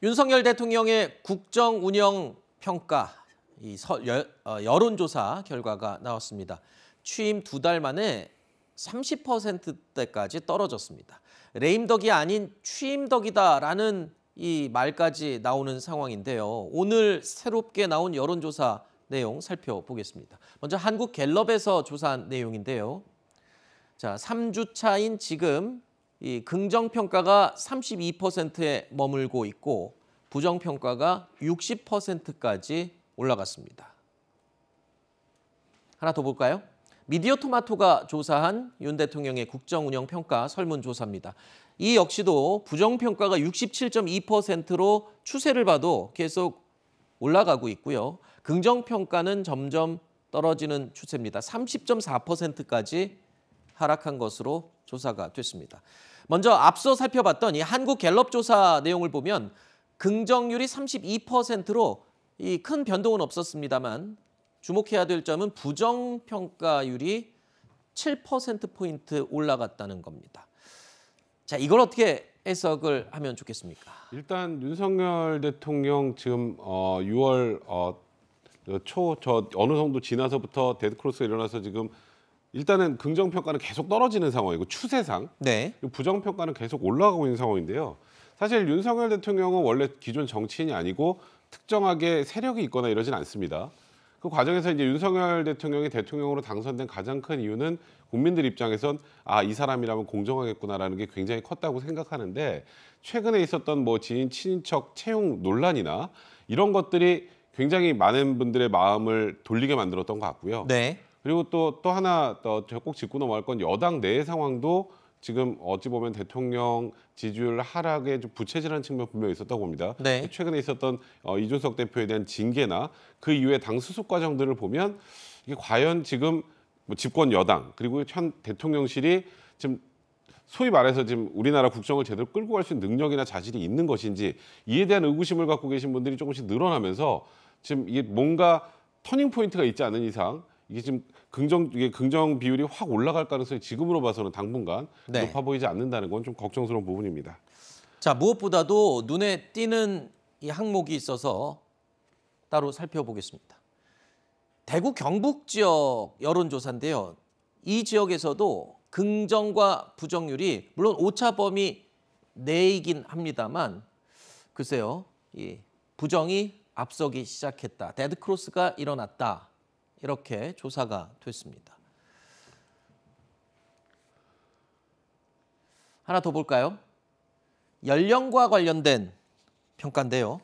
윤석열 대통령의 국정 운영 평가 이 서, 여, 어, 여론조사 결과가 나왔습니다. 취임 두 달 만에 30%대까지 떨어졌습니다. 레임덕이 아닌 취임덕이다라는 이 말까지 나오는 상황인데요. 오늘 새롭게 나온 여론조사 내용 살펴보겠습니다. 먼저 한국갤럽에서 조사한 내용인데요. 자, 3주차인 지금 이 긍정 평가가 32%에 머물고 있고 부정 평가가 60%까지 올라갔습니다. 하나 더 볼까요? 미디어 토마토가 조사한 윤 대통령의 국정 운영 평가 설문 조사입니다. 이 역시도 부정 평가가 67.2%로 추세를 봐도 계속 올라가고 있고요. 긍정 평가는 점점 떨어지는 추세입니다. 30.4%까지 하락한 것으로 조사가 됐습니다. 먼저 앞서 살펴봤던 이 한국 갤럽 조사 내용을 보면 긍정률이 32%로 이 큰 변동은 없었습니다만 주목해야 될 점은 부정평가율이 7%포인트 올라갔다는 겁니다. 자, 이걸 어떻게 해석을 하면 좋겠습니까? 일단 윤석열 대통령 지금 어, 6월 어, 초저 어느 정도 지나서부터 데드크로스 일어나서 지금 일단은 긍정 평가는 계속 떨어지는 상황이고 추세상 네. 부정 평가는 계속 올라가고 있는 상황인데요. 사실 윤석열 대통령은 원래 기존 정치인이 아니고 특정하게 세력이 있거나 이러진 않습니다. 그 과정에서 이제 윤석열 대통령이 대통령으로 당선된 가장 큰 이유는 국민들 입장에선 아이 사람이라면 공정하겠구나라는 게 굉장히 컸다고 생각하는데 최근에 있었던 뭐 지인 친인척 채용 논란이나 이런 것들이 굉장히 많은 분들의 마음을 돌리게 만들었던 것 같고요. 네. 그리고 또 또 하나 더꼭 짚고 넘어갈 건 여당 내 상황도 지금 어찌 보면 대통령 지지율 하락에 좀 부채질한 측면 분명히 있었다고 봅니다. 네. 그 최근에 있었던 어, 이준석 대표에 대한 징계나 그 이후에 당 수습 과정들을 보면 이게 과연 지금 뭐 집권 여당 그리고 현 대통령실이 지금 소위 말해서 지금 우리나라 국정을 제대로 끌고 갈 수 있는 능력이나 자질이 있는 것인지 이에 대한 의구심을 갖고 계신 분들이 조금씩 늘어나면서 지금 이게 뭔가 터닝 포인트가 있지 않은 이상 이게 지금 긍정 이게 긍정 비율이 확 올라갈 가능성이 지금으로 봐서는 당분간 네. 높아 보이지 않는다는 건 좀 걱정스러운 부분입니다. 자 무엇보다도 눈에 띄는 이 항목이 있어서 따로 살펴보겠습니다. 대구 경북 지역 여론조사인데요. 이 지역에서도 긍정과 부정률이 물론 오차 범위 내이긴 합니다만 글쎄요. 이 부정이 앞서기 시작했다. 데드크로스가 일어났다. 이렇게 조사가 됐습니다. 하나 더 볼까요? 연령과 관련된 평가인데요.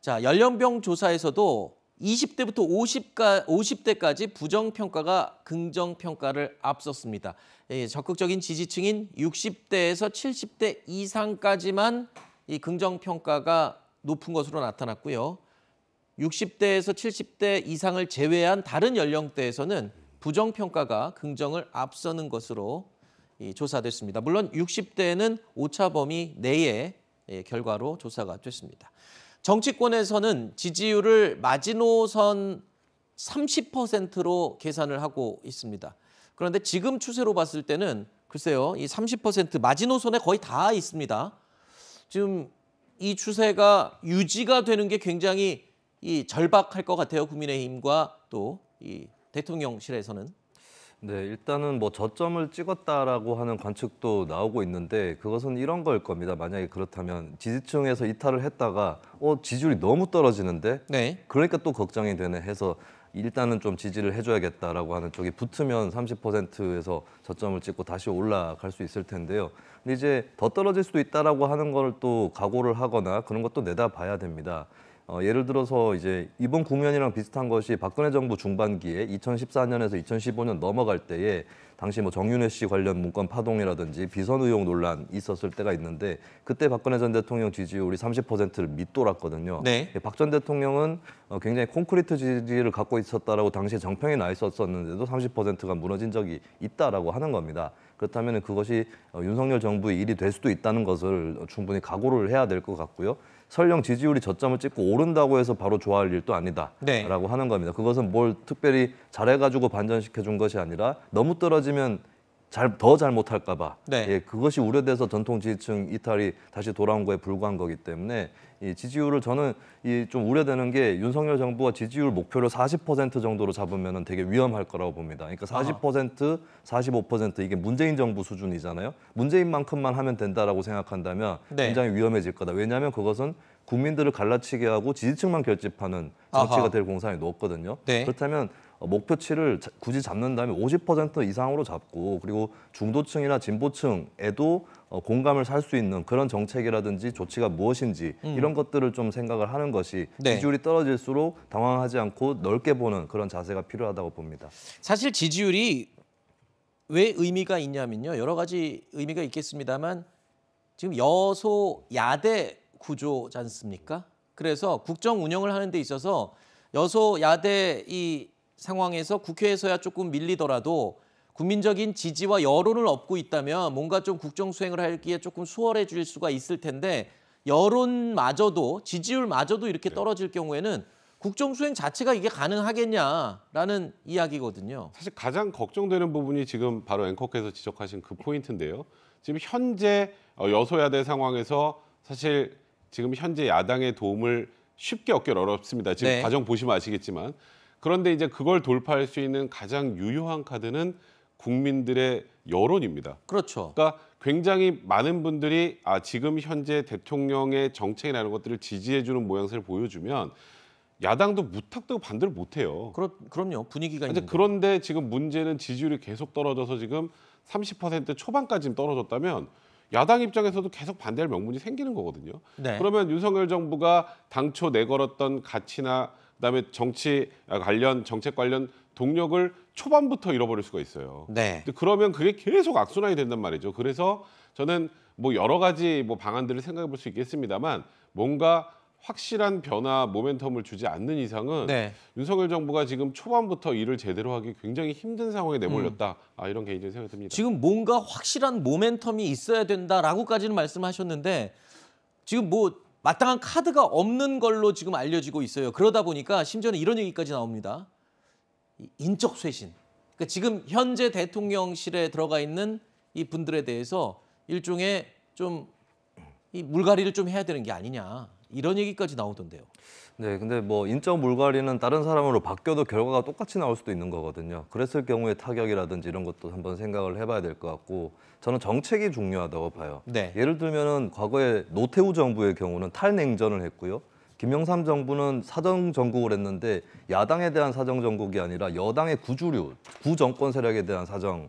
자, 연령병 조사에서도 20대부터 50가, 50대까지 부정평가가 긍정평가를 앞섰습니다. 예, 적극적인 지지층인 60대에서 70대 이상까지만 이 긍정평가가 높은 것으로 나타났고요. 60대에서 70대 이상을 제외한 다른 연령대에서는 부정평가가 긍정을 앞서는 것으로 조사됐습니다. 물론 60대는 에 오차 범위 내에 예, 결과로 조사가 됐습니다. 정치권에서는 지지율을 마지노선 30%로 계산을 하고 있습니다. 그런데 지금 추세로 봤을 때는 글쎄요, 이 30% 마지노선에 거의 다 있습니다. 지금 이 추세가 유지가 되는 게 굉장히 이 절박할 것 같아요. 국민의힘과 또 이 대통령실에서는. 네, 일단은 뭐 저점을 찍었다라고 하는 관측도 나오고 있는데 그것은 이런 걸 겁니다. 만약에 그렇다면 지지층에서 이탈을 했다가 어 지지율이 너무 떨어지는데 네. 그러니까 또 걱정이 되네 해서 일단은 좀 지지를 해줘야겠다라고 하는 쪽이 붙으면 30%에서 저점을 찍고 다시 올라갈 수 있을 텐데요. 근데 이제 더 떨어질 수도 있다라고 하는 걸 또 각오를 하거나 그런 것도 내다봐야 됩니다. 어, 예를 들어서 이제 이번 국면이랑 비슷한 것이 박근혜 정부 중반기에 2014년에서 2015년 넘어갈 때에 당시 뭐 정윤회 씨 관련 문건 파동이라든지 비선 의혹 논란 있었을 때가 있는데 그때 박근혜 전 대통령 지지율이 30%를 밑돌았거든요. 네. 예, 박전 대통령은 어, 굉장히 콘크리트 지지를 갖고 있었다라고 당시에 정평이 나 있었었는데도 30%가 무너진 적이 있다라고 하는 겁니다. 그렇다면 그것이 어, 윤석열 정부의 일이 될 수도 있다는 것을 충분히 각오를 해야 될 것 같고요. 설령 지지율이 저점을 찍고 오른다고 해서 바로 좋아할 일도 아니다라고 네. 하는 겁니다. 그것은 뭘 특별히 잘해가지고 반전시켜 준 것이 아니라 너무 떨어지면 잘더 잘못할까봐 네. 예, 그것이 우려돼서 전통 지지층 이탈이 다시 돌아온 거에 불과한 거기 때문에 이 지지율을 저는 이 좀 우려되는 게 윤석열 정부가 지지율 목표를 40% 정도로 잡으면 되게 위험할 거라고 봅니다. 그러니까 40%, 아하. 45% 이게 문재인 정부 수준이잖아요. 문재인만큼만 하면 된다라고 생각한다면 네. 굉장히 위험해질 거다. 왜냐하면 그것은 국민들을 갈라치게 하고 지지층만 결집하는 정치가 아하. 될 공산이 높거든요. 네. 그렇다면 어, 목표치를 굳이 잡는다면 50% 이상으로 잡고 그리고 중도층이나 진보층에도 어, 공감을 살 수 있는 그런 정책이라든지 조치가 무엇인지 음. 이런 것들을 좀 생각을 하는 것이 네. 지지율이 떨어질수록 당황하지 않고 넓게 보는 그런 자세가 필요하다고 봅니다. 사실 지지율이 왜 의미가 있냐면요. 여러 가지 의미가 있겠습니다만 지금 여소 야대 구조잖습니까? 그래서 국정 운영을 하는 데 있어서 여소 야대 이 상황에서 국회에서야 조금 밀리더라도 국민적인 지지와 여론을 얻고 있다면 뭔가 좀 국정 수행을 할기에 조금 수월해질 수가 있을 텐데 여론마저도 지지율마저도 이렇게 네. 떨어질 경우에는 국정 수행 자체가 이게 가능하겠냐라는 이야기거든요. 사실 가장 걱정되는 부분이 지금 바로 앵커께서 지적하신 그 포인트인데요. 지금 현재 어, 여소야대 상황에서 사실 지금 현재 야당의 도움을 쉽게 얻기 어렵습니다. 지금 네. 과정 보시면 아시겠지만 그런데 이제 그걸 돌파할 수 있는 가장 유효한 카드는 국민들의 여론입니다. 그렇죠. 그러니까 굉장히 많은 분들이 아 지금 현재 대통령의 정책이라는 것들을 지지해주는 모양새를 보여주면 야당도 무탁대 반대를 못해요. 그렇, 그럼요. 분위기가 있는데. 그런데 지금 문제는 지지율이 계속 떨어져서 지금 30% 초반까지 떨어졌다면 야당 입장에서도 계속 반대할 명분이 생기는 거거든요. 네. 그러면 윤석열 정부가 당초 내걸었던 가치나 그다음에 정치 아, 관련 정책 관련 동력을 초반부터 잃어버릴 수가 있어요. 네. 근데 그러면 그게 계속 악순환이 된단 말이죠. 그래서 저는 뭐 여러 가지 뭐 방안들을 생각해 볼 수 있겠습니다만 뭔가 확실한 변화 모멘텀을 주지 않는 이상은 네. 윤석열 정부가 지금 초반부터 일을 제대로 하기 굉장히 힘든 상황에 내몰렸다. 음. 아 이런 개인적인 생각이 듭니다. 지금 뭔가 확실한 모멘텀이 있어야 된다라고까지는 말씀하셨는데 지금 뭐 마땅한 카드가 없는 걸로 지금 알려지고 있어요. 그러다 보니까 심지어는 이런 얘기까지 나옵니다. 인적 쇄신. 그러니까 지금 현재 대통령실에 들어가 있는 이 분들에 대해서 일종의 좀 이 물갈이를 좀 해야 되는 게 아니냐. 이런 얘기까지 나오던데요. 네, 근데 뭐 인적 물갈이는 다른 사람으로 바뀌어도 결과가 똑같이 나올 수도 있는 거거든요. 그랬을 경우에 타격이라든지 이런 것도 한번 생각을 해봐야 될 것 같고 저는 정책이 중요하다고 봐요. 네. 예를 들면은 과거에 노태우 정부의 경우는 탈냉전을 했고요. 김영삼 정부는 사정 정국을 했는데 야당에 대한 사정 정국이 아니라 여당의 구주류, 구정권 세력에 대한 사정을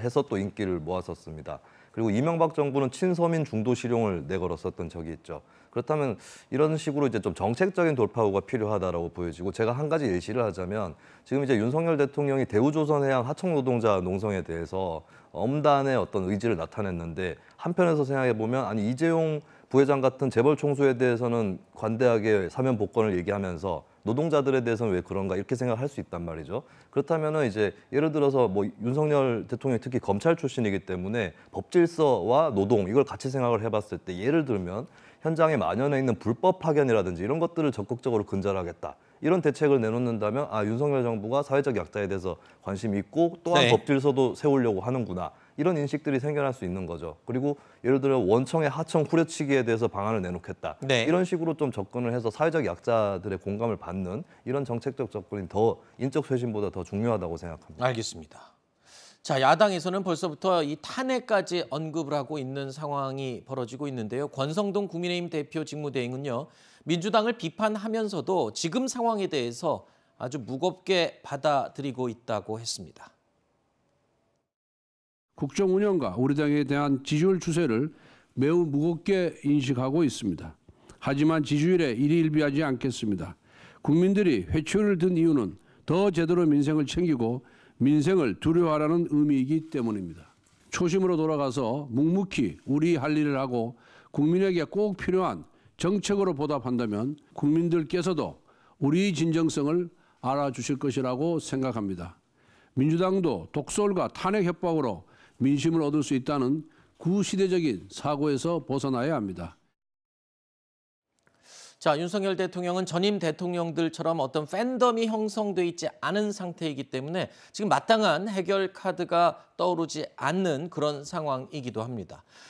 해서 또 인기를 모았었습니다. 그리고 이명박 정부는 친서민 중도 실용을 내걸었었던 적이 있죠. 그렇다면 이런 식으로 이제 좀 정책적인 돌파구가 필요하다라고 보여지고 제가 한 가지 예시를 하자면 지금 이제 윤석열 대통령이 대우조선 해양 하청 노동자 농성에 대해서 엄단의 어떤 의지를 나타냈는데 한편에서 생각해 보면 아니 이재용 부회장 같은 재벌 총수에 대해서는 관대하게 사면 복권을 얘기하면서 노동자들에 대해서는 왜 그런가 이렇게 생각할 수 있단 말이죠. 그렇다면은 이제 예를 들어서 뭐 윤석열 대통령 특히 검찰 출신이기 때문에 법질서와 노동 이걸 같이 생각을 해봤을 때 예를 들면 현장에 만연해 있는 불법 파견이라든지 이런 것들을 적극적으로 근절하겠다. 이런 대책을 내놓는다면 아 윤석열 정부가 사회적 약자에 대해서 관심이 있고 또한 네. 법질서도 세우려고 하는구나. 이런 인식들이 생겨날 수 있는 거죠. 그리고 예를 들어 원청의 하청 후려치기에 대해서 방안을 내놓겠다. 네. 이런 식으로 좀 접근을 해서 사회적 약자들의 공감을 받는 이런 정책적 접근이 더 인적 쇄신보다 더 중요하다고 생각합니다. 알겠습니다. 자, 야당에서는 벌써부터 이 탄핵까지 언급을 하고 있는 상황이 벌어지고 있는데요. 권성동 국민의힘 대표 직무대행은요. 민주당을 비판하면서도 지금 상황에 대해서 아주 무겁게 받아들이고 있다고 했습니다. 국정 운영과 우리 당에 대한 지지율 추세를 매우 무겁게 인식하고 있습니다. 하지만 지지율에 일희일비하지 않겠습니다. 국민들이 회초를 든 이유는 더 제대로 민생을 챙기고 민생을 두려워하라는 의미이기 때문입니다. 초심으로 돌아가서 묵묵히 우리 할 일을 하고 국민에게 꼭 필요한 정책으로 보답한다면 국민들께서도 우리 진정성을 알아주실 것이라고 생각합니다. 민주당도 독설과 탄핵 협박으로 민심을 얻을 수 있다는 구시대적인 사고에서 벗어나야 합니다. 자, 윤석열 대통령은 전임 대통령들처럼 어떤 팬덤이 형성돼 있지 않은 상태이기 때문에 지금 마땅한 해결 카드가 떠오르지 않는 그런 상황이기도 합니다.